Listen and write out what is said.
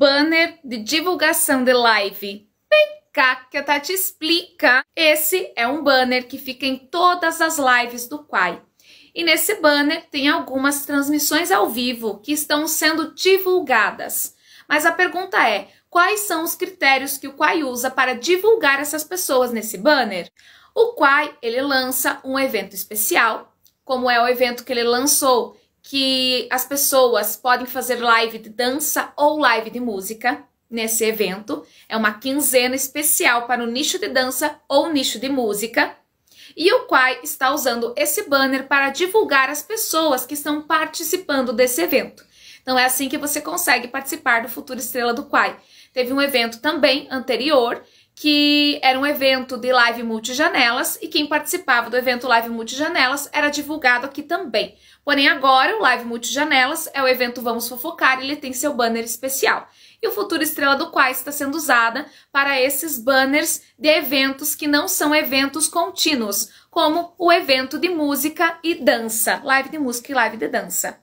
banner de divulgação de live. Vem cá que a Tati explica. Esse é um banner que fica em todas as lives do Quai. E nesse banner tem algumas transmissões ao vivo que estão sendo divulgadas. Mas a pergunta é: quais são os critérios que o Quai usa para divulgar essas pessoas nesse banner? O Quai, ele lança um evento especial, como é o evento que ele lançou que as pessoas podem fazer live de dança ou live de música nesse evento. É uma quinzena especial para o nicho de dança ou nicho de música. E o Quai está usando esse banner para divulgar as pessoas que estão participando desse evento. Então é assim que você consegue participar do Futuro Estrela do Quai. Teve um evento também anterior que era um evento de live multijanelas e quem participava do evento live multijanelas era divulgado aqui também. Porém, agora o live multijanelas é o evento Vamos Fofocar e ele tem seu banner especial. E o Futuro Estrela do Quais está sendo usada para esses banners de eventos que não são eventos contínuos, como o evento de música e dança, live de música e live de dança.